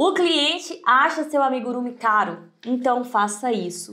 O cliente acha seu amigurumi caro, então faça isso.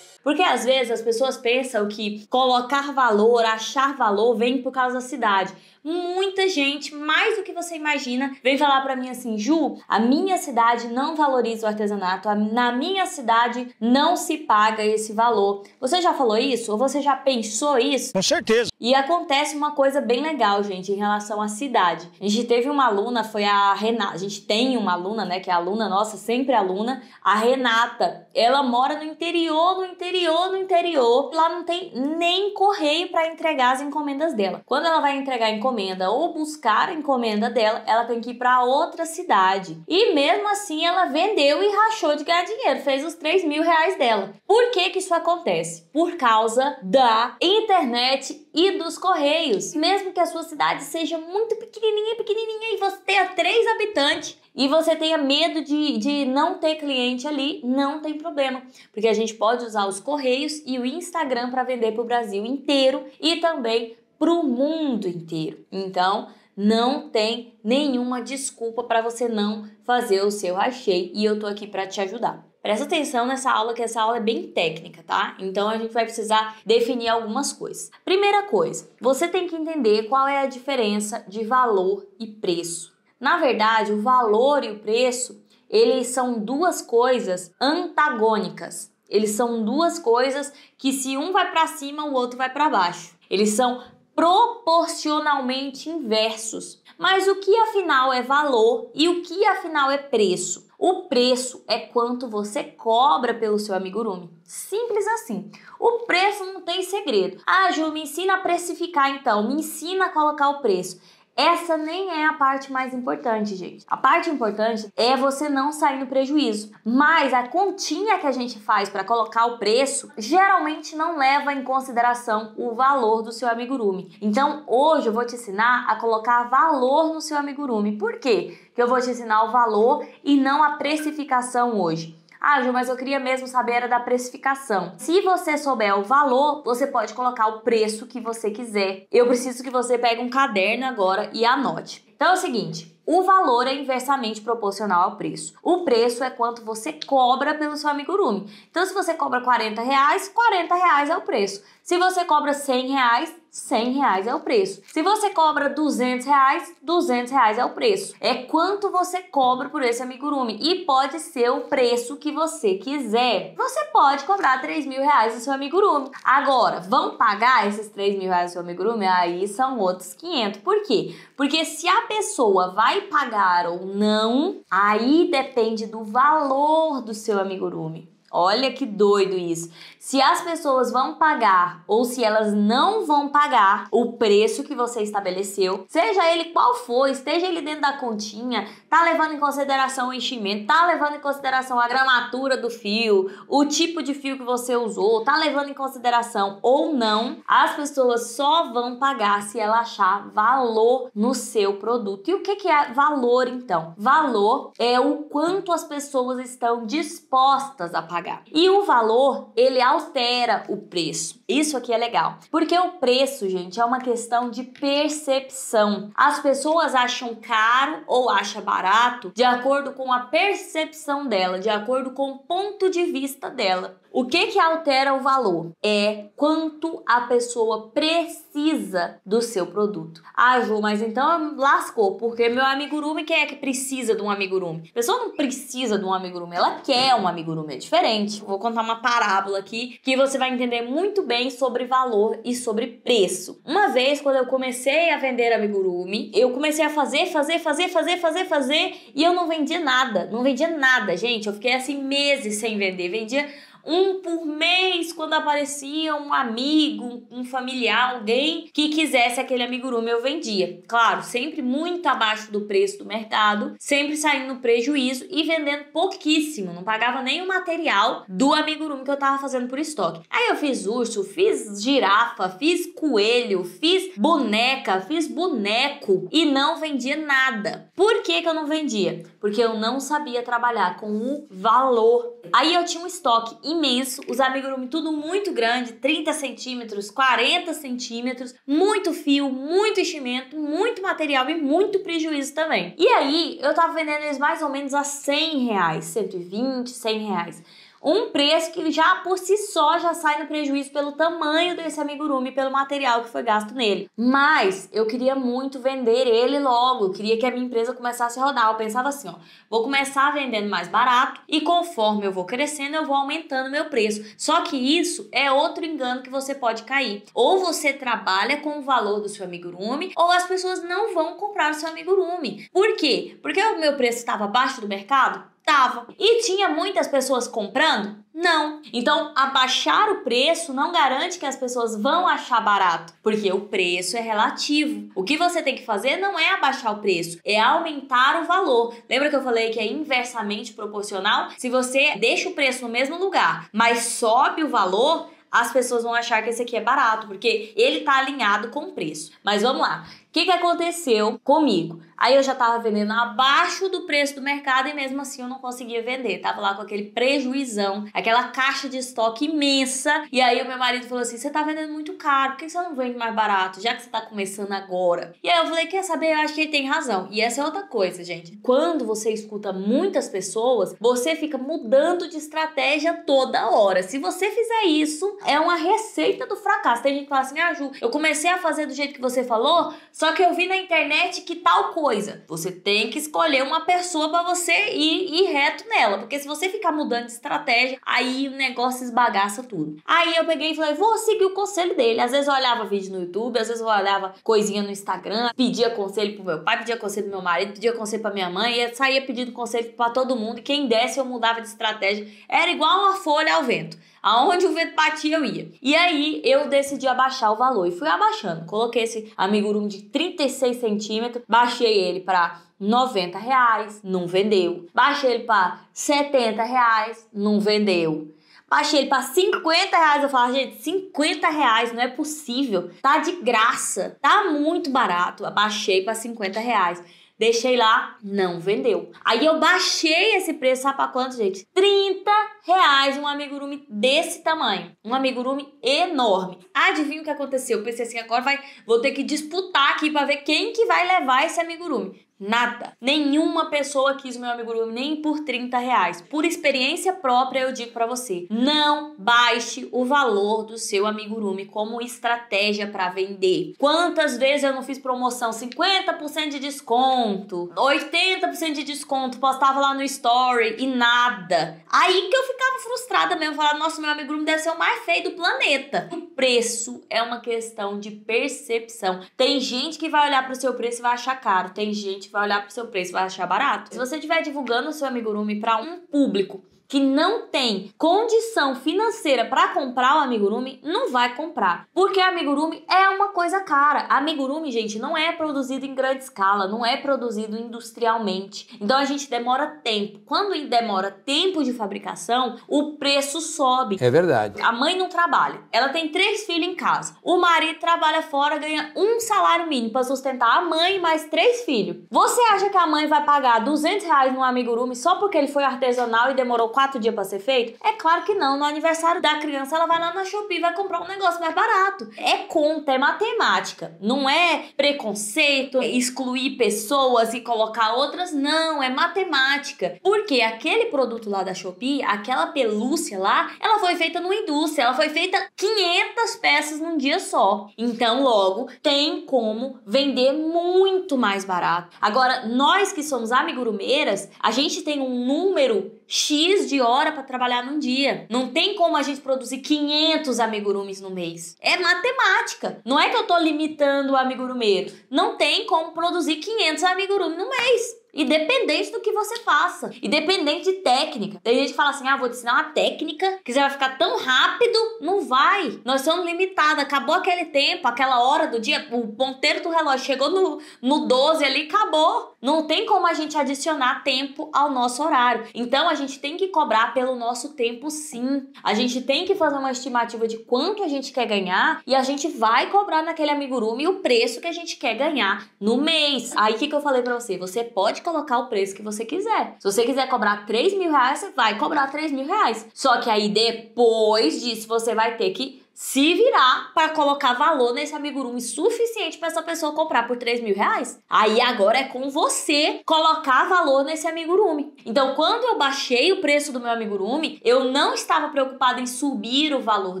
Porque às vezes as pessoas pensam que colocar valor, achar valor vem por causa da cidade. Muita gente, mais do que você imagina, vem falar para mim assim: Ju, a minha cidade não valoriza o artesanato, na minha cidade não se paga esse valor. Você já falou isso? Ou você já pensou isso? Com certeza. E acontece uma coisa bem legal, gente, em relação à cidade. A gente teve uma aluna, foi a Renata. A gente tem uma aluna, né, que é aluna nossa, sempre aluna, a Renata. Ela mora no interior, no interior, no interior. Lá não tem nem correio para entregar as encomendas dela. Quando ela vai entregar encomendas, encomenda ou buscar a encomenda dela, ela tem que ir para outra cidade. E mesmo assim, ela vendeu e rachou de ganhar dinheiro, fez os 3 mil reais dela. Por que que isso acontece? Por causa da internet e dos correios. Mesmo que a sua cidade seja muito pequenininha, pequenininha e você tenha três habitantes, e você tenha medo de, de não ter cliente ali, não tem problema, porque a gente pode usar os correios e o Instagram para vender para o Brasil inteiro e também para o mundo inteiro. Então, não tem nenhuma desculpa para você não fazer o seu rachei e eu tô aqui para te ajudar. Presta atenção nessa aula, que essa aula é bem técnica, tá? Então a gente vai precisar definir algumas coisas. Primeira coisa, você tem que entender qual é a diferença de valor e preço. Na verdade, o valor e o preço, eles são duas coisas antagônicas. Eles são duas coisas que se um vai para cima, o outro vai para baixo. Eles são proporcionalmente inversos. Mas o que afinal é valor e o que afinal é preço? O preço é quanto você cobra pelo seu amigurumi. Simples assim. O preço não tem segredo. Ah, Ju, me ensina a precificar então, me ensina a colocar o preço. Essa nem é a parte mais importante, gente. A parte importante é você não sair no prejuízo. Mas a continha que a gente faz para colocar o preço geralmente não leva em consideração o valor do seu amigurumi. Então, hoje eu vou te ensinar a colocar valor no seu amigurumi. Por quê? Que eu vou te ensinar o valor e não a precificação hoje. Ah, Ju, mas eu queria mesmo saber era da precificação. Se você souber o valor, você pode colocar o preço que você quiser. Eu preciso que você pegue um caderno agora e anote. Então é o seguinte, o valor é inversamente proporcional ao preço. O preço é quanto você cobra pelo seu amigurumi. Então, se você cobra 40 reais, 40 reais é o preço. Se você cobra 100 reais, 100 reais é o preço. Se você cobra 200 reais, 200 reais é o preço. É quanto você cobra por esse amigurumi e pode ser o preço que você quiser. Você pode cobrar 3 mil reais do seu amigurumi. Agora, vão pagar esses 3 mil reais do seu amigurumi? Aí são outros 500. Por quê? Porque se a pessoa vai pagar ou não, aí depende do valor do seu amigurumi. Olha que doido isso. Se as pessoas vão pagar ou se elas não vão pagar o preço que você estabeleceu, seja ele qual for, esteja ele dentro da continha, tá levando em consideração o enchimento, tá levando em consideração a gramatura do fio, o tipo de fio que você usou, tá levando em consideração ou não, as pessoas só vão pagar se ela achar valor no seu produto. E o que, que é valor então? Valor é o quanto as pessoas estão dispostas a pagar. E o valor, ele altera o preço. Isso aqui é legal, porque o preço, gente, é uma questão de percepção. As pessoas acham caro ou acham barato barato de acordo com a percepção dela, de acordo com o ponto de vista dela. O que que altera o valor? É quanto a pessoa precisa do seu produto. Ah, Ju, mas então lascou, porque meu amigurumi, quem é que precisa de um amigurumi? A pessoa não precisa de um amigurumi, ela quer um amigurumi, é diferente. Vou contar uma parábola aqui que você vai entender muito bem sobre valor e sobre preço. Uma vez, quando eu comecei a vender amigurumi, eu comecei a fazer, fazer, fazer, fazer, fazer, fazer, fazer e eu não vendia nada, não vendia nada, gente. Eu fiquei assim meses sem vender, vendia um por mês quando aparecia um amigo, um familiar, alguém que quisesse aquele amigurumi, eu vendia. Claro, sempre muito abaixo do preço do mercado, sempre saindo no prejuízo e vendendo pouquíssimo, não pagava nem o material do amigurumi que eu tava fazendo por estoque. Aí eu fiz urso, fiz girafa, fiz coelho, fiz boneca, fiz boneco e não vendia nada. Por que que eu não vendia? Porque eu não sabia trabalhar com o valor. Aí eu tinha um estoque imenso, os amigurumi tudo muito grande, 30 centímetros, 40 centímetros, muito fio, muito enchimento, muito material e muito prejuízo também. E aí, eu tava vendendo eles mais ou menos a 100 reais, 120, 100 reais um preço que já por si só já sai no prejuízo pelo tamanho desse amigurumi, pelo material que foi gasto nele. Mas eu queria muito vender ele logo, eu queria que a minha empresa começasse a rodar. Eu pensava assim, ó, vou começar vendendo mais barato e conforme eu vou crescendo, eu vou aumentando meu preço. Só que isso é outro engano que você pode cair. Ou você trabalha com o valor do seu amigurumi, ou as pessoas não vão comprar o seu amigurumi. Por quê? Porque o meu preço estava abaixo do mercado? Tava. E tinha muitas pessoas comprando? Não. Então, abaixar o preço não garante que as pessoas vão achar barato, porque o preço é relativo. O que você tem que fazer não é abaixar o preço, é aumentar o valor. Lembra que eu falei que é inversamente proporcional? Se você deixa o preço no mesmo lugar, mas sobe o valor, as pessoas vão achar que esse aqui é barato, porque ele tá alinhado com o preço. Mas vamos lá. O que, que aconteceu comigo? Aí eu já estava vendendo abaixo do preço do mercado e mesmo assim eu não conseguia vender. Tava lá com aquele prejuizão, aquela caixa de estoque imensa. E aí o meu marido falou assim: você tá vendendo muito caro, por que você não vende mais barato, já que você tá começando agora? E aí eu falei: quer saber? Eu acho que ele tem razão. E essa é outra coisa, gente. Quando você escuta muitas pessoas, você fica mudando de estratégia toda hora. Se você fizer isso, é uma receita do fracasso. Tem gente que fala assim: ah, Ju, eu comecei a fazer do jeito que você falou, só que eu vi na internet que tal coisa coisa. Você tem que escolher uma pessoa para você ir, ir reto nela, porque se você ficar mudando de estratégia, aí o negócio esbagaça tudo. Aí eu peguei e falei, vou seguir o conselho dele. Às vezes eu olhava vídeo no YouTube, às vezes eu olhava coisinha no Instagram, pedia conselho pro meu pai, pedia conselho pro meu marido, pedia conselho pra minha mãe, e saía pedindo conselho para todo mundo. E quem desse eu mudava de estratégia. Era igual uma folha ao vento. Aonde o vento batia, eu ia. E aí eu decidi abaixar o valor e fui abaixando. Coloquei esse amigurumi de 36 centímetros, baixei ele para 90 reais, não vendeu. Baixei ele para 70 reais, não vendeu. Baixei ele para 50 reais. Eu falo, gente, 50 reais não é possível. Tá de graça. Tá muito barato. Abaixei para 50 reais. Deixei lá, não vendeu. Aí eu baixei esse preço, sabe pra quanto, gente? 30 reais um amigurumi desse tamanho. Um amigurumi enorme. Adivinha o que aconteceu? Eu pensei assim, agora vai, vou ter que disputar aqui para ver quem que vai levar esse amigurumi. Nada. Nenhuma pessoa quis meu amigurumi nem por 30 reais. Por experiência própria, eu digo para você: não baixe o valor do seu amigurumi como estratégia para vender. Quantas vezes eu não fiz promoção? 50% de desconto, 80% de desconto, postava lá no story e nada. Aí que eu ficava frustrada mesmo, falando: nossa, meu amigurumi deve ser o mais feio do planeta. O preço é uma questão de percepção. Tem gente que vai olhar para o seu preço e vai achar caro, tem gente vai olhar pro seu preço vai achar barato. Se você estiver divulgando o seu amigurumi para um público que não tem condição financeira para comprar o amigurumi, não vai comprar. Porque amigurumi é uma coisa cara. Amigurumi, gente, não é produzido em grande escala, não é produzido industrialmente. Então a gente demora tempo. Quando demora tempo de fabricação, o preço sobe. É verdade. A mãe não trabalha. Ela tem três filhos em casa. O marido trabalha fora, ganha um salário mínimo para sustentar a mãe e mais três filhos. Você acha que a mãe vai pagar 200 reais no amigurumi só porque ele foi artesanal e demorou quatro dias para ser feito? É claro que não. No aniversário da criança, ela vai lá na Shopee e vai comprar um negócio mais barato. É conta, é matemática. Não é preconceito, é excluir pessoas e colocar outras. Não, é matemática. Porque aquele produto lá da Shopee, aquela pelúcia lá, ela foi feita numa indústria. Ela foi feita 500 peças num dia só. Então, logo, tem como vender muito mais barato. Agora, nós que somos amigurumeiras, a gente tem um número X de de hora para trabalhar num dia. Não tem como a gente produzir 500 amigurumis no mês. É matemática. Não é que eu tô limitando o amigurumeiro. Não tem como produzir 500 amigurumis no mês. Independente do que você faça, independente de técnica. Tem gente que fala assim: ah, vou te ensinar uma técnica que você vai ficar tão rápido. Não vai. Nós somos limitados. Acabou aquele tempo, aquela hora do dia, o ponteiro do relógio chegou no, no 12 ali, acabou. Não tem como a gente adicionar tempo ao nosso horário. Então a gente tem que cobrar pelo nosso tempo, sim. A gente tem que fazer uma estimativa de quanto a gente quer ganhar e a gente vai cobrar naquele amigurumi o preço que a gente quer ganhar no mês. Aí o que, que eu falei para você? Você pode colocar o preço que você quiser. Se você quiser cobrar 3 mil reais, você vai cobrar 3 mil reais. Só que aí depois disso você vai ter que se virar para colocar valor nesse amigurumi suficiente para essa pessoa comprar por 3 mil reais. Aí agora é com você colocar valor nesse amigurumi. Então, quando eu baixei o preço do meu amigurumi, eu não estava preocupada em subir o valor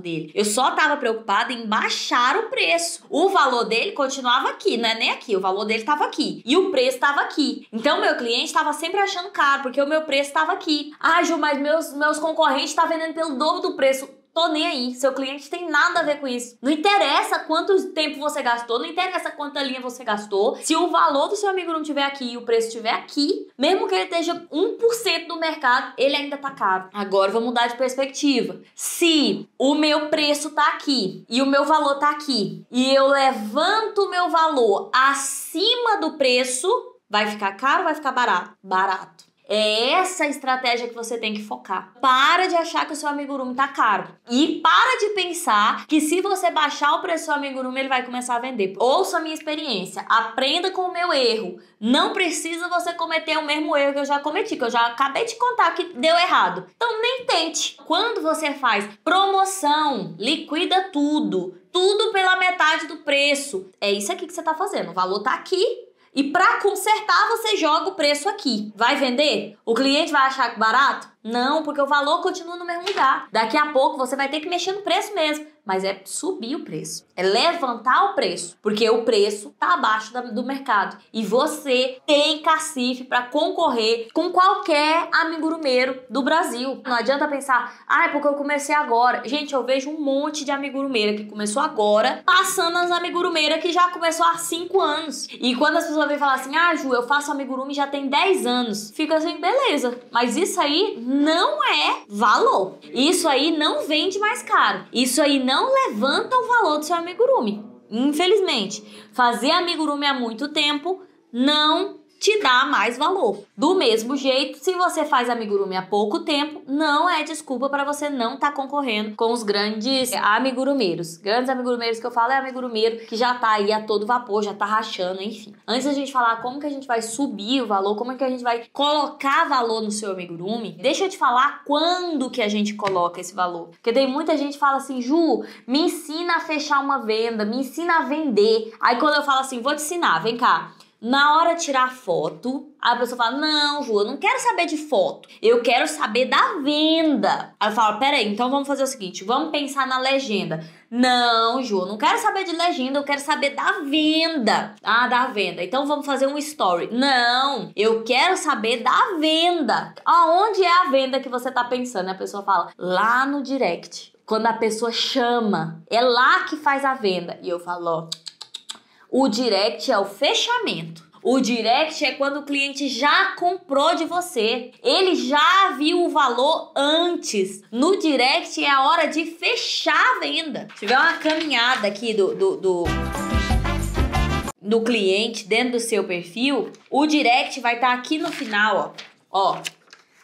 dele. Eu só estava preocupada em baixar o preço. O valor dele continuava aqui, não é nem aqui. O valor dele estava aqui. E o preço estava aqui. Então, meu cliente estava sempre achando caro, porque o meu preço estava aqui. Ah, Ju, mas meus, meus concorrentes estão tá vendendo pelo dobro do preço Tô nem aí. Seu cliente tem nada a ver com isso. Não interessa quanto tempo você gastou, não interessa quanta linha você gastou. Se o valor do seu amigo não tiver aqui e o preço estiver aqui, mesmo que ele esteja 1% do mercado, ele ainda tá caro. Agora vou mudar de perspectiva. Se o meu preço tá aqui e o meu valor tá aqui e eu levanto o meu valor acima do preço, vai ficar caro ou vai ficar barato? Barato. É essa estratégia que você tem que focar. Para de achar que o seu amigurumi tá caro. E para de pensar que se você baixar o preço do amigurumi ele vai começar a vender. Ouça a minha experiência. Aprenda com o meu erro. Não precisa você cometer o mesmo erro que eu já cometi, que eu já acabei de contar que deu errado. Então nem tente. Quando você faz promoção, liquida tudo tudo pela metade do preço. É isso aqui que você está fazendo. O valor está aqui, e para consertar, você joga o preço aqui. Vai vender? O cliente vai achar barato? Não, porque o valor continua no mesmo lugar. Daqui a pouco você vai ter que mexer no preço mesmo. Mas é subir o preço, é levantar o preço, porque o preço está abaixo do mercado. E você tem cacife para concorrer com qualquer amigurumeiro do Brasil. Não adianta pensar, ah, é porque eu comecei agora. Gente, eu vejo um monte de amigurumeira que começou agora, passando as amigurumeiras que já começou há 5 anos. E quando as pessoas vêm falar assim, ah, Ju, eu faço amigurumi já tem 10 anos, fica assim, beleza. Mas isso aí não é valor. Isso aí não vende mais caro. Isso aí não levanta o valor do seu amigurumi. Infelizmente, fazer amigurumi há muito tempo não te dá mais valor. Do mesmo jeito, se você faz amigurumi há pouco tempo, não é desculpa para você não estar tá concorrendo com os grandes amigurumeiros. Grandes amigurumeiros que eu falo é amigurumeiro que já tá aí a todo vapor, já tá rachando, enfim. Antes da gente falar como que a gente vai subir o valor, como é que a gente vai colocar valor no seu amigurumi, deixa eu te falar quando que a gente coloca esse valor. Porque tem muita gente que fala assim, Ju, me ensina a fechar uma venda, me ensina a vender. Aí quando eu falo assim, vou te ensinar, vem cá. Na hora de tirar foto, a pessoa fala: Não, Ju, eu não quero saber de foto, eu quero saber da venda. Aí eu falo: Peraí, então vamos fazer o seguinte: vamos pensar na legenda. Não, Ju, eu não quero saber de legenda, eu quero saber da venda. Ah, da venda. Então vamos fazer um story. Não, eu quero saber da venda. Aonde é a venda que você tá pensando? A pessoa fala: Lá no direct. Quando a pessoa chama, é lá que faz a venda. E eu falo: Ó. O direct é o fechamento. O direct é quando o cliente já comprou de você. Ele já viu o valor antes. No direct é a hora de fechar a venda. Se tiver uma caminhada aqui do, do, do cliente dentro do seu perfil, o direct vai estar tá aqui no final, ó. Ó.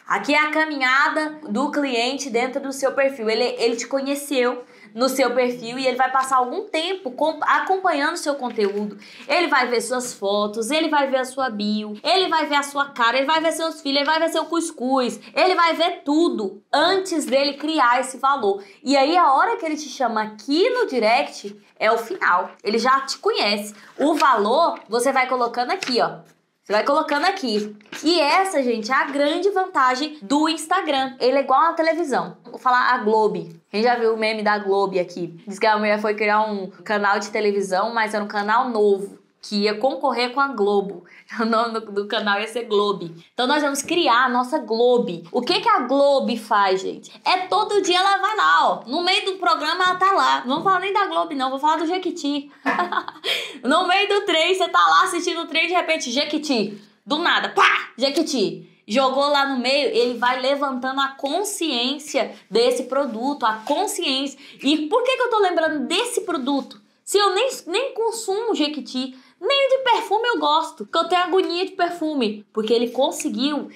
Aqui é a caminhada do cliente dentro do seu perfil. Ele, ele te conheceu, no seu perfil e ele vai passar algum tempo acompanhando seu conteúdo. Ele vai ver suas fotos, ele vai ver a sua bio, ele vai ver a sua cara, ele vai ver seus filhos, ele vai ver seu cuscuz, ele vai ver tudo antes dele criar esse valor. E aí a hora que ele te chama aqui no direct é o final. Ele já te conhece. O valor você vai colocando aqui, ó. Você vai colocando aqui. E essa, gente, é a grande vantagem do Instagram. Ele é igual à televisão. Vou falar a Globo. A gente já viu o meme da Globo aqui. Diz que a mulher foi criar um canal de televisão, mas era um canal novo que ia concorrer com a Globo. O nome do, do, canal ia ser Globe. Então nós vamos criar a nossa Globe. O que que a Globe faz, gente? É todo dia ela vai lá, ó. No meio do programa ela tá lá. Não vou falar nem da Globe, não. Vou falar do Jequiti. no meio do trem, você tá lá assistindo o trem de repente, Jequiti. Do nada, pá! Jequiti jogou lá no meio, ele vai levantando a consciência desse produto, a consciência. E por que, que eu tô lembrando desse produto? Se eu nem, nem consumo Jequiti, nem de perfume eu gosto, porque eu tenho agonia de perfume. Porque ele conseguiu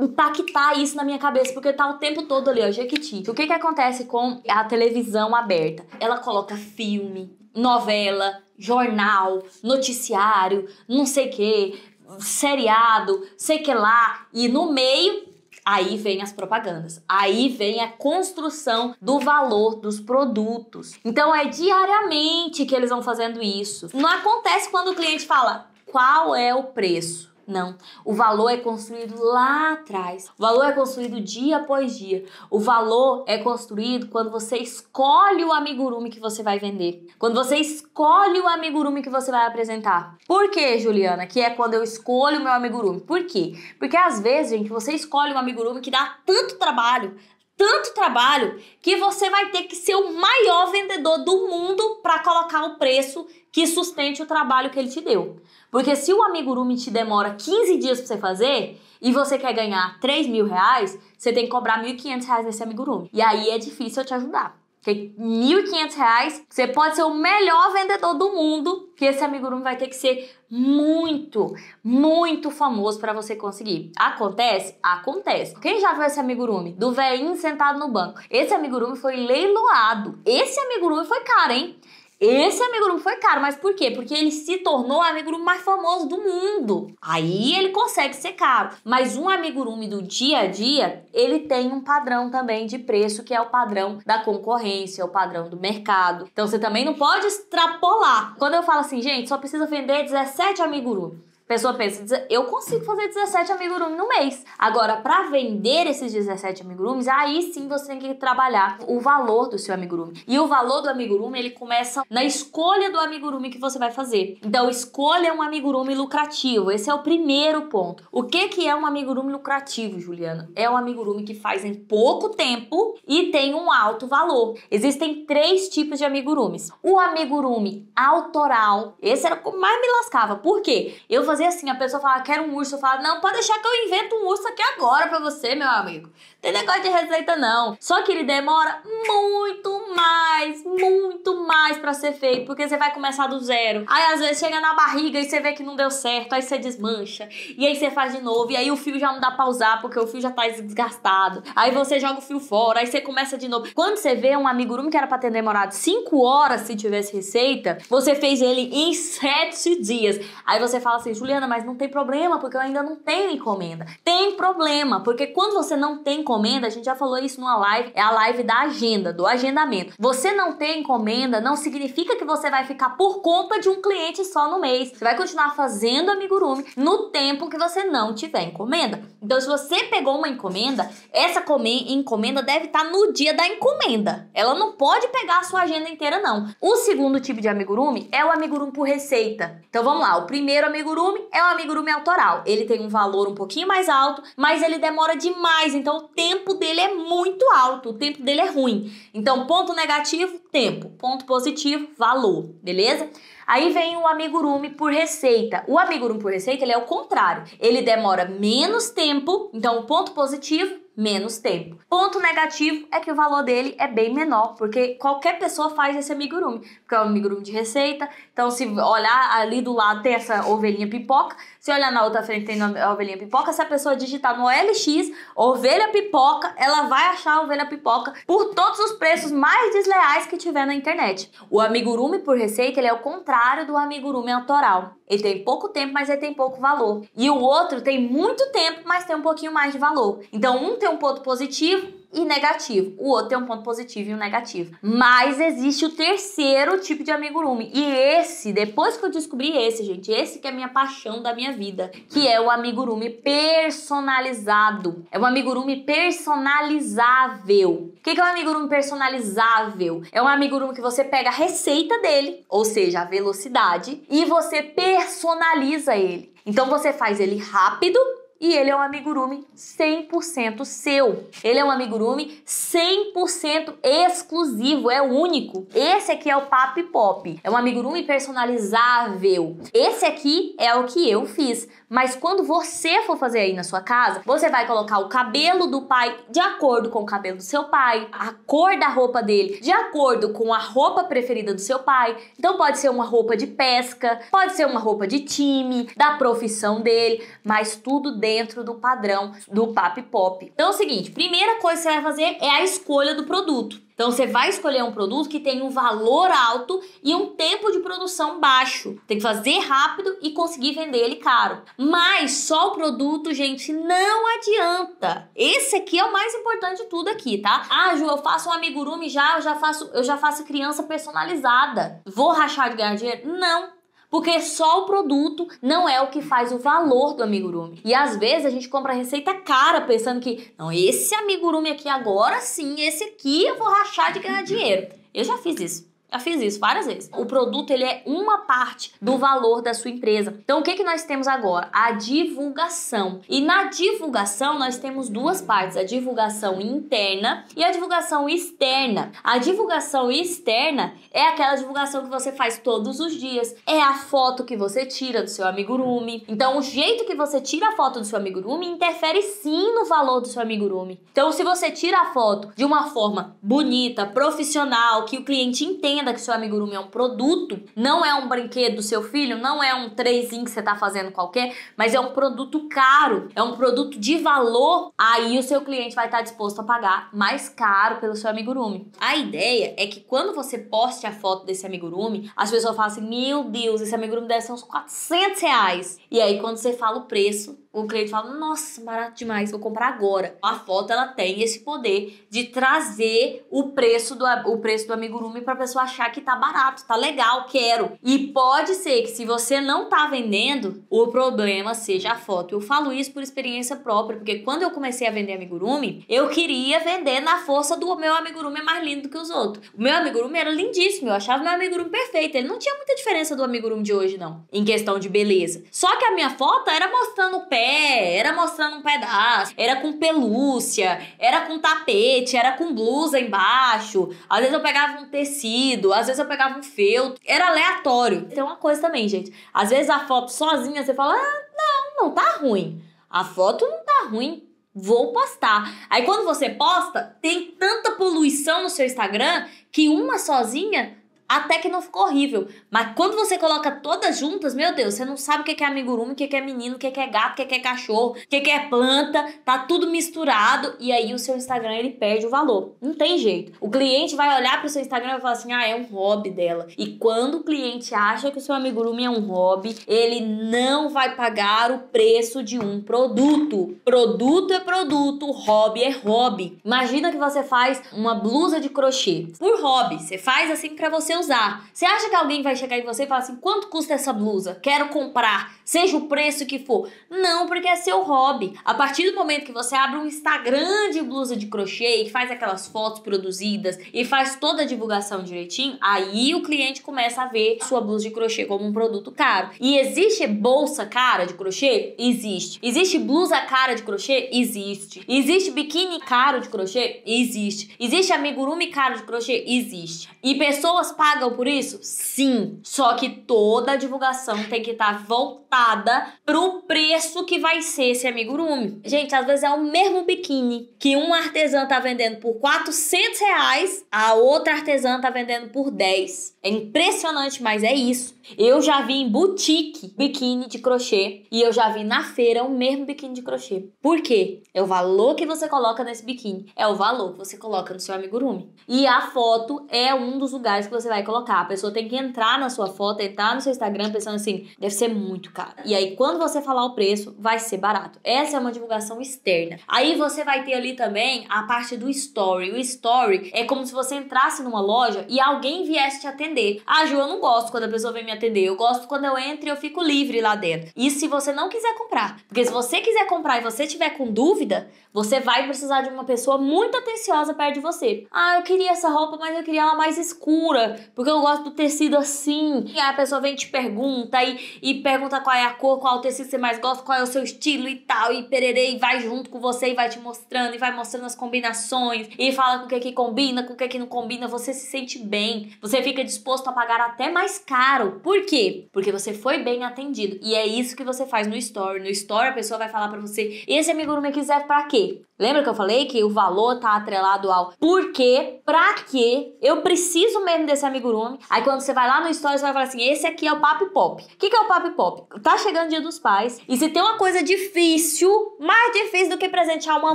impactar isso na minha cabeça, porque tá o tempo todo ali, ó, Jequiti. O que que acontece com a televisão aberta? Ela coloca filme, novela, jornal, noticiário, não sei o que, seriado, sei que lá, e no meio Aí vem as propagandas, aí vem a construção do valor dos produtos. Então é diariamente que eles vão fazendo isso. Não acontece quando o cliente fala qual é o preço. Não. O valor é construído lá atrás. O valor é construído dia após dia. O valor é construído quando você escolhe o amigurumi que você vai vender. Quando você escolhe o amigurumi que você vai apresentar. Por que, Juliana? Que é quando eu escolho o meu amigurumi. Por quê? Porque às vezes, gente, você escolhe um amigurumi que dá tanto trabalho, tanto trabalho que você vai ter que ser o maior vendedor do mundo para colocar o preço que sustente o trabalho que ele te deu. Porque se o amigurumi te demora 15 dias para você fazer e você quer ganhar 3 mil reais, você tem que cobrar 1.500 reais nesse amigurumi. E aí é difícil eu te ajudar. Porque R$ reais você pode ser o melhor vendedor do mundo, que esse amigurumi vai ter que ser muito, muito famoso para você conseguir. Acontece? Acontece. Quem já viu esse amigurumi? Do velhinho sentado no banco. Esse amigurumi foi leiloado. Esse amigurumi foi caro, hein? Esse amigurumi foi caro, mas por quê? Porque ele se tornou o amigurumi mais famoso do mundo. Aí ele consegue ser caro. Mas um amigurumi do dia a dia, ele tem um padrão também de preço, que é o padrão da concorrência, é o padrão do mercado. Então você também não pode extrapolar. Quando eu falo assim, gente, só precisa vender 17 amigurumi. A pessoa pensa, eu consigo fazer 17 amigurumis no mês. Agora, para vender esses 17 amigurumis, aí sim você tem que trabalhar o valor do seu amigurumi. E o valor do amigurumi, ele começa na escolha do amigurumi que você vai fazer. Então, escolha um amigurumi lucrativo. Esse é o primeiro ponto. O que, que é um amigurumi lucrativo, Juliana? É um amigurumi que faz em pouco tempo e tem um alto valor. Existem três tipos de amigurumis. O amigurumi autoral, esse era o que mais me lascava. Por quê? Eu fazer assim, a pessoa fala, ah, quero um urso, eu falo, não, pode deixar que eu invento um urso aqui agora pra você, meu amigo tem negócio de receita não. Só que ele demora muito mais, muito mais para ser feito, porque você vai começar do zero. Aí às vezes chega na barriga e você vê que não deu certo, aí você desmancha. E aí você faz de novo, e aí o fio já não dá pra usar, porque o fio já tá desgastado. Aí você joga o fio fora, aí você começa de novo. Quando você vê um amigurumi que era pra ter demorado 5 horas se tivesse receita, você fez ele em 7 dias. Aí você fala assim, Juliana, mas não tem problema, porque eu ainda não tenho encomenda. Tem problema, porque quando você não tem encomenda, encomenda, a gente já falou isso numa live, é a live da agenda, do agendamento. Você não ter encomenda não significa que você vai ficar por conta de um cliente só no mês. Você vai continuar fazendo amigurumi no tempo que você não tiver encomenda. Então, se você pegou uma encomenda, essa encomenda deve estar tá no dia da encomenda. Ela não pode pegar a sua agenda inteira, não. O segundo tipo de amigurumi é o amigurumi por receita. Então, vamos lá. O primeiro amigurumi é o amigurumi autoral. Ele tem um valor um pouquinho mais alto, mas ele demora demais. Então, o tempo dele é muito alto, o tempo dele é ruim. Então, ponto negativo, tempo. Ponto positivo, valor, beleza? Aí vem o amigurumi por receita. O amigurumi por receita, ele é o contrário. Ele demora menos tempo, então ponto positivo, menos tempo. Ponto negativo é que o valor dele é bem menor, porque qualquer pessoa faz esse amigurumi, porque é um amigurumi de receita. Então, se olhar ali do lado tem essa ovelhinha pipoca, se olhar na outra frente tem a ovelhinha pipoca, se a pessoa digitar no OLX ovelha pipoca, ela vai achar a ovelha pipoca por todos os preços mais desleais que tiver na internet. O amigurumi por receita, ele é o contrário do amigurumi autoral. Ele tem pouco tempo, mas ele tem pouco valor. E o outro tem muito tempo, mas tem um pouquinho mais de valor. Então, um tem um ponto positivo, e negativo. O outro tem um ponto positivo e um negativo. Mas existe o terceiro tipo de amigurumi. E esse, depois que eu descobri esse, gente, esse que é a minha paixão da minha vida, que é o amigurumi personalizado. É um amigurumi personalizável. O que é um amigurumi personalizável? É um amigurumi que você pega a receita dele, ou seja, a velocidade, e você personaliza ele. Então você faz ele rápido e ele é um amigurumi 100% seu. Ele é um amigurumi 100% exclusivo, é único. Esse aqui é o Pop Pop, é um amigurumi personalizável. Esse aqui é o que eu fiz. Mas quando você for fazer aí na sua casa, você vai colocar o cabelo do pai de acordo com o cabelo do seu pai, a cor da roupa dele de acordo com a roupa preferida do seu pai. Então pode ser uma roupa de pesca, pode ser uma roupa de time, da profissão dele, mas tudo dentro do padrão do pap pop. Então é o seguinte, primeira coisa que você vai fazer é a escolha do produto. Então você vai escolher um produto que tem um valor alto e um tempo de produção baixo. Tem que fazer rápido e conseguir vender ele caro. Mas só o produto, gente, não adianta. Esse aqui é o mais importante de tudo aqui, tá? Ah, Ju, eu faço um amigurumi já, eu já faço, eu já faço criança personalizada. Vou rachar de ganhar dinheiro? Não, porque só o produto não é o que faz o valor do amigurumi. E às vezes a gente compra receita cara pensando que, não, esse amigurumi aqui agora sim, esse aqui eu vou rachar de ganhar dinheiro. Eu já fiz isso. Já fiz isso várias vezes. O produto ele é uma parte do valor da sua empresa. Então o que, que nós temos agora? A divulgação. E na divulgação nós temos duas partes: a divulgação interna e a divulgação externa. A divulgação externa é aquela divulgação que você faz todos os dias. É a foto que você tira do seu amigurumi. Então o jeito que você tira a foto do seu amigurumi interfere sim no valor do seu amigurumi. Então se você tira a foto de uma forma bonita, profissional, que o cliente entenda Entenda que seu amigurumi é um produto, não é um brinquedo do seu filho, não é um trezinho que você está fazendo qualquer, mas é um produto caro, é um produto de valor. Aí o seu cliente vai estar tá disposto a pagar mais caro pelo seu amigurumi. A ideia é que quando você poste a foto desse amigurumi, as pessoas falam assim: Meu Deus, esse amigurumi deve ser uns 400 reais. E aí quando você fala o preço, o cliente fala: Nossa, barato demais, vou comprar agora. A foto ela tem esse poder de trazer o preço do, o preço do amigurumi para a pessoa achar que tá barato, tá legal, quero. E pode ser que se você não tá vendendo, o problema seja a foto. Eu falo isso por experiência própria, porque quando eu comecei a vender amigurumi, eu queria vender na força do meu amigurumi é mais lindo que os outros. O meu amigurumi era lindíssimo, eu achava meu amigurumi perfeito. Ele não tinha muita diferença do amigurumi de hoje, não, em questão de beleza. Só que a minha foto era mostrando o pé é, era mostrando um pedaço, era com pelúcia, era com tapete, era com blusa embaixo. Às vezes eu pegava um tecido, às vezes eu pegava um feltro. Era aleatório. Tem uma coisa também, gente. Às vezes a foto sozinha você fala: ah, não, não tá ruim. A foto não tá ruim. Vou postar. Aí quando você posta, tem tanta poluição no seu Instagram que uma sozinha até que não ficou horrível. Mas quando você coloca todas juntas, meu Deus, você não sabe o que é amigurumi, o que é menino, o que é gato, o que é cachorro, o que é planta. Tá tudo misturado. E aí o seu Instagram, ele perde o valor. Não tem jeito. O cliente vai olhar pro seu Instagram e vai falar assim, ah, é um hobby dela. E quando o cliente acha que o seu amigurumi é um hobby, ele não vai pagar o preço de um produto. Produto é produto, hobby é hobby. Imagina que você faz uma blusa de crochê. Por hobby, você faz assim para você usar. Você acha que alguém vai chegar em você e falar assim: quanto custa essa blusa? Quero comprar, seja o preço que for. Não, porque é seu hobby. A partir do momento que você abre um Instagram de blusa de crochê e faz aquelas fotos produzidas e faz toda a divulgação direitinho, aí o cliente começa a ver sua blusa de crochê como um produto caro. E existe bolsa cara de crochê? Existe. Existe blusa cara de crochê? Existe. Existe biquíni caro de crochê? Existe. Existe amigurumi caro de crochê? Existe. E pessoas pagam por isso? Sim. Só que toda a divulgação tem que estar tá voltada pro preço que vai ser esse amigurumi. Gente, às vezes é o mesmo biquíni que um artesã tá vendendo por 400 reais, a outra artesã tá vendendo por 10. É impressionante, mas é isso. Eu já vi em boutique biquíni de crochê e eu já vi na feira o mesmo biquíni de crochê. Por quê? É o valor que você coloca nesse biquíni, é o valor que você coloca no seu amigurumi. E a foto é um dos lugares que você vai colocar. A pessoa tem que entrar na sua foto, entrar no seu Instagram pensando assim, deve ser muito caro. E aí quando você falar o preço, vai ser barato. Essa é uma divulgação externa. Aí você vai ter ali também a parte do story. O story é como se você entrasse numa loja e alguém viesse te atender. Ah, Ju, eu não gosto quando a pessoa vem me atender. Eu gosto quando eu entro e eu fico livre lá dentro. E se você não quiser comprar, porque se você quiser comprar e você tiver com dúvida, você vai precisar de uma pessoa muito atenciosa perto de você. Ah, eu queria essa roupa, mas eu queria ela mais escura, porque eu gosto do tecido assim. E aí a pessoa vem e te pergunta e, e pergunta qual é a cor, qual é o tecido que você mais gosta, qual é o seu estilo e tal, e pererei, vai junto com você e vai te mostrando, e vai mostrando as combinações, e fala com o que é que combina, com o que é que não combina, você se sente bem, você fica disposto a pagar até mais caro por quê? Porque você foi bem atendido. E é isso que você faz no story. No story a pessoa vai falar para você: "Esse amigurumi aqui serve pra para quê?". Lembra que eu falei que o valor tá atrelado ao porquê, pra quê, eu preciso mesmo desse amigurumi. Aí quando você vai lá no story você vai falar assim: esse aqui é o papo pop. O que, que é o papo pop? Tá chegando o dia dos pais, e se tem uma coisa difícil, mais difícil do que presentear uma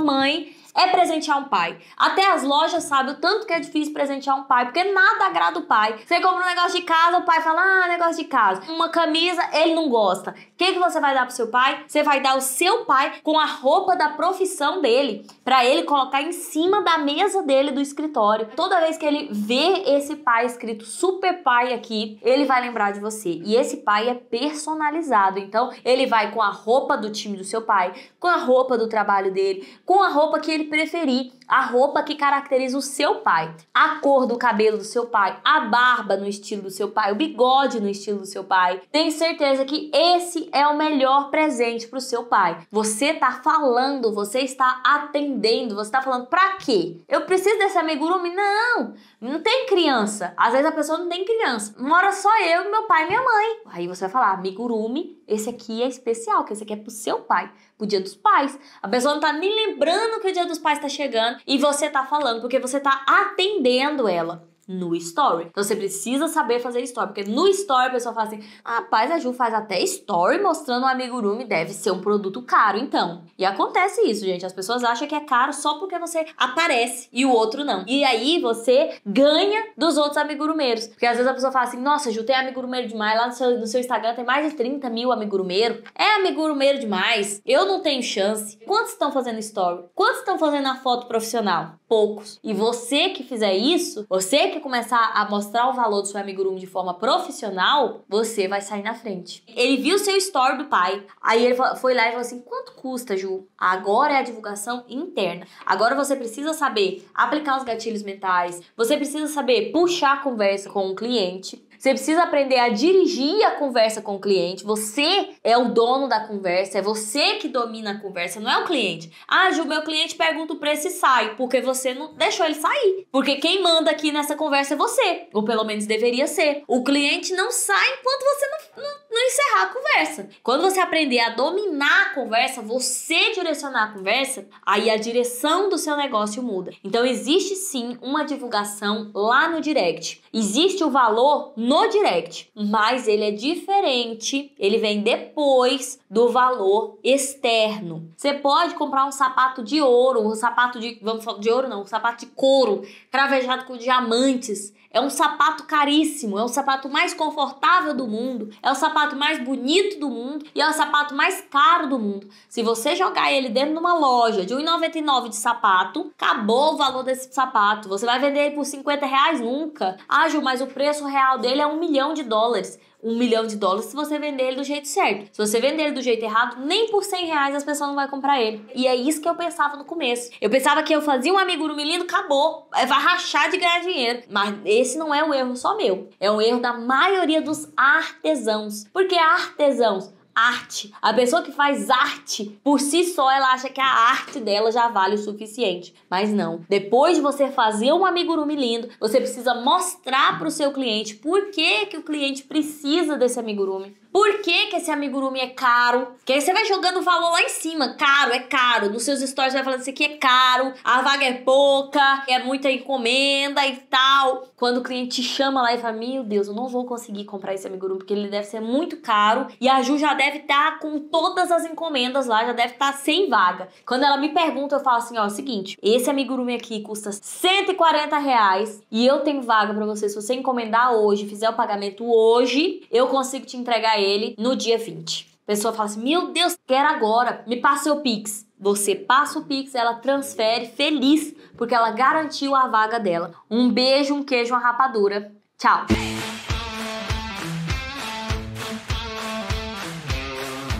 mãe, é presentear um pai. Até as lojas sabem o tanto que é difícil presentear um pai, porque nada agrada o pai. Você compra um negócio de casa, o pai fala, ah, negócio de casa. Uma camisa, ele não gosta. O que, que você vai dar pro seu pai? Você vai dar o seu pai com a roupa da profissão dele, para ele colocar em cima da mesa dele do escritório. Toda vez que ele vê esse pai escrito super pai aqui, ele vai lembrar de você. E esse pai é personalizado. Então, ele vai com a roupa do time do seu pai, com a roupa do trabalho dele, com a roupa que ele ele preferir, a roupa que caracteriza o seu pai, a cor do cabelo do seu pai, a barba no estilo do seu pai, o bigode no estilo do seu pai. Tenho certeza que esse é o melhor presente para o seu pai. Você tá falando, você está atendendo, você tá falando para quê? Eu preciso desse amigurumi? Não, não tem criança. Às vezes a pessoa não tem criança. Mora só eu, meu pai e minha mãe. Aí você vai falar, amigurumi, esse aqui é especial, que esse aqui é pro seu pai o Dia dos Pais. A pessoa não tá nem lembrando que o Dia dos Pais tá chegando e você tá falando, porque você tá atendendo ela no story. Então você precisa saber fazer story, porque no story a pessoa fala assim: rapaz, a Ju faz até story mostrando o amigurumi, deve ser um produto caro, então. E acontece isso, gente. As pessoas acham que é caro só porque você aparece e o outro não. E aí você ganha dos outros amigurumeiros. Porque às vezes a pessoa fala assim: nossa, Ju, tem amigurumeiro demais. Lá no seu, no seu Instagram tem mais de 30 mil amigurumeiros. É amigurumeiro demais. Eu não tenho chance. Quantos estão fazendo story? Quantos estão fazendo a foto profissional? Poucos. E você que fizer isso, você que começar a mostrar o valor do seu amigurumi de forma profissional, você vai sair na frente. Ele viu o seu story do pai, aí ele foi lá e falou assim: quanto custa, Ju? Agora é a divulgação interna. Agora você precisa saber aplicar os gatilhos mentais, você precisa saber puxar a conversa com o cliente você precisa aprender a dirigir a conversa com o cliente. Você é o dono da conversa, é você que domina a conversa, não é o cliente. Ah, Ju, meu cliente pergunta o preço e sai, porque você não deixou ele sair. Porque quem manda aqui nessa conversa é você, ou pelo menos deveria ser. O cliente não sai enquanto você não, não não encerrar a conversa. Quando você aprender a dominar a conversa, você direcionar a conversa, aí a direção do seu negócio muda. Então existe sim uma divulgação lá no direct. Existe o valor no direct, mas ele é diferente, ele vem depois do valor externo. Você pode comprar um sapato de ouro, um sapato de, vamos falar de ouro não, um sapato de couro, cravejado com diamantes. É um sapato caríssimo, é o sapato mais confortável do mundo, é o sapato mais bonito do mundo e é o sapato mais caro do mundo. Se você jogar ele dentro de uma loja de R$1,99 de sapato, acabou o valor desse sapato. Você vai vender ele por 50 reais nunca. Ah, Ju, mas o preço real dele é um milhão de dólares um milhão de dólares se você vender ele do jeito certo. Se você vender ele do jeito errado, nem por 100 reais as pessoas não vai comprar ele. E é isso que eu pensava no começo. Eu pensava que eu fazia um amigurumi lindo, acabou. Vai é rachar de ganhar dinheiro. Mas esse não é um erro só meu. É um erro da maioria dos artesãos. Porque artesãos arte. A pessoa que faz arte, por si só, ela acha que a arte dela já vale o suficiente. Mas não. Depois de você fazer um amigurumi lindo, você precisa mostrar para o seu cliente por que, que o cliente precisa desse amigurumi. Por que, que esse amigurumi é caro? Porque aí você vai jogando o valor lá em cima. Caro, é caro. Nos seus stories vai falando isso aqui é caro, a vaga é pouca, é muita encomenda e tal. Quando o cliente chama lá e fala: Meu Deus, eu não vou conseguir comprar esse amigurumi porque ele deve ser muito caro. E a Ju já deve estar tá com todas as encomendas lá, já deve estar tá sem vaga. Quando ela me pergunta, eu falo assim: Ó, é o seguinte, esse amigurumi aqui custa 140 reais e eu tenho vaga para você. Se você encomendar hoje, fizer o pagamento hoje, eu consigo te entregar ele no dia 20. A pessoa fala assim: Meu Deus, quero agora, me passa o Pix. Você passa o Pix, ela transfere feliz, porque ela garantiu a vaga dela. Um beijo, um queijo, uma rapadura. Tchau!